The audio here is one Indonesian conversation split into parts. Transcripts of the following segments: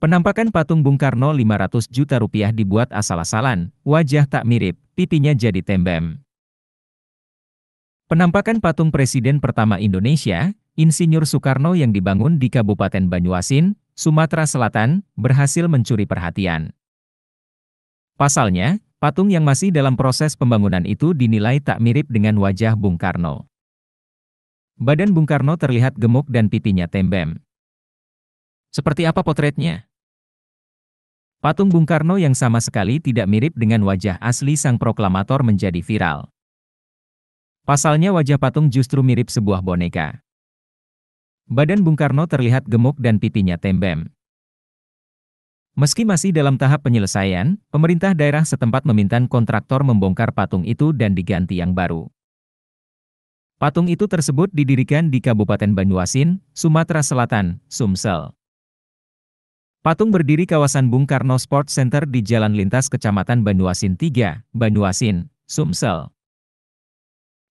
Penampakan patung Bung Karno 500 juta rupiah dibuat asal-asalan, wajah tak mirip, pipinya jadi tembem. Penampakan patung Presiden pertama Indonesia, Insinyur Soekarno yang dibangun di Kabupaten Banyuasin, Sumatera Selatan, berhasil mencuri perhatian. Pasalnya, patung yang masih dalam proses pembangunan itu dinilai tak mirip dengan wajah Bung Karno. Badan Bung Karno terlihat gemuk dan pipinya tembem. Seperti apa potretnya? Patung Bung Karno yang sama sekali tidak mirip dengan wajah asli sang proklamator menjadi viral. Pasalnya wajah patung justru mirip sebuah boneka. Badan Bung Karno terlihat gemuk dan pipinya tembem. Meski masih dalam tahap penyelesaian, pemerintah daerah setempat meminta kontraktor membongkar patung itu dan diganti yang baru. Patung itu tersebut didirikan di Kabupaten Banyuasin, Sumatera Selatan, Sumsel. Patung berdiri kawasan Bung Karno Sport Center di Jalan Lintas Kecamatan Banuasin 3, Banuasin, Sumsel.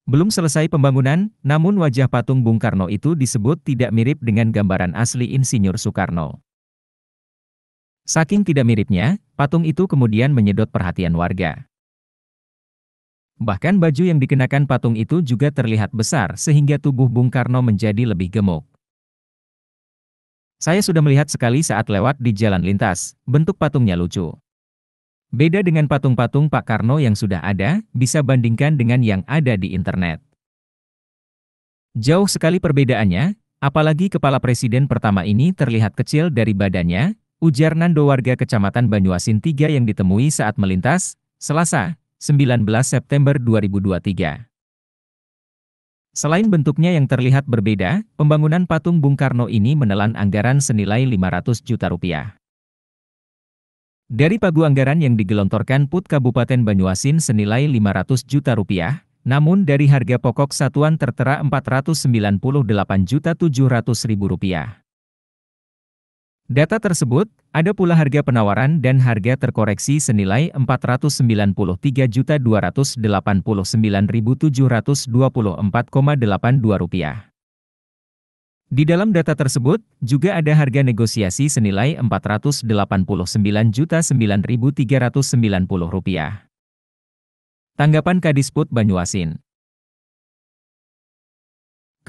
Belum selesai pembangunan, namun wajah patung Bung Karno itu disebut tidak mirip dengan gambaran asli Insinyur Soekarno. Saking tidak miripnya, patung itu kemudian menyedot perhatian warga. Bahkan baju yang dikenakan patung itu juga terlihat besar sehingga tubuh Bung Karno menjadi lebih gemuk. Saya sudah melihat sekali saat lewat di jalan lintas, bentuk patungnya lucu. Beda dengan patung-patung Pak Karno yang sudah ada, bisa bandingkan dengan yang ada di internet. Jauh sekali perbedaannya, apalagi kepala presiden pertama ini terlihat kecil dari badannya, ujar Nando warga kecamatan Banyuasin 3 yang ditemui saat melintas, Selasa, 19 September 2023. Selain bentuknya yang terlihat berbeda, pembangunan patung Bung Karno ini menelan anggaran senilai 500 juta rupiah. Dari pagu anggaran yang digelontorkan PUT Kabupaten Banyuasin senilai 500 juta rupiah, namun dari harga pokok satuan tertera juta ribu rupiah. Data tersebut, ada pula harga penawaran dan harga terkoreksi senilai Rp493.289.724,82. Di dalam data tersebut, juga ada harga negosiasi senilai Rp489.9.390. Tanggapan Kadisput Banyuasin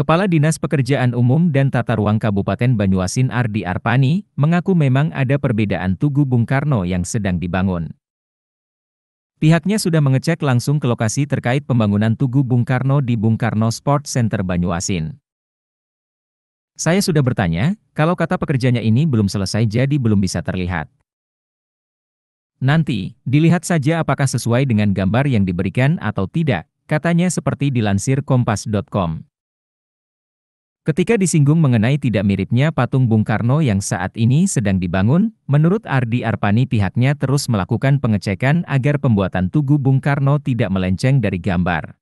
Kepala Dinas Pekerjaan Umum dan Tata Ruang Kabupaten Banyuasin Ardi Arpani mengaku memang ada perbedaan Tugu Bung Karno yang sedang dibangun. Pihaknya sudah mengecek langsung ke lokasi terkait pembangunan Tugu Bung Karno di Bung Karno Sport Center Banyuasin. Saya sudah bertanya, kalau kata pekerjanya ini belum selesai jadi belum bisa terlihat. Nanti, dilihat saja apakah sesuai dengan gambar yang diberikan atau tidak, katanya seperti dilansir kompas.com. Ketika disinggung mengenai tidak miripnya patung Bung Karno yang saat ini sedang dibangun, menurut Ardi Arpani pihaknya terus melakukan pengecekan agar pembuatan tugu Bung Karno tidak melenceng dari gambar.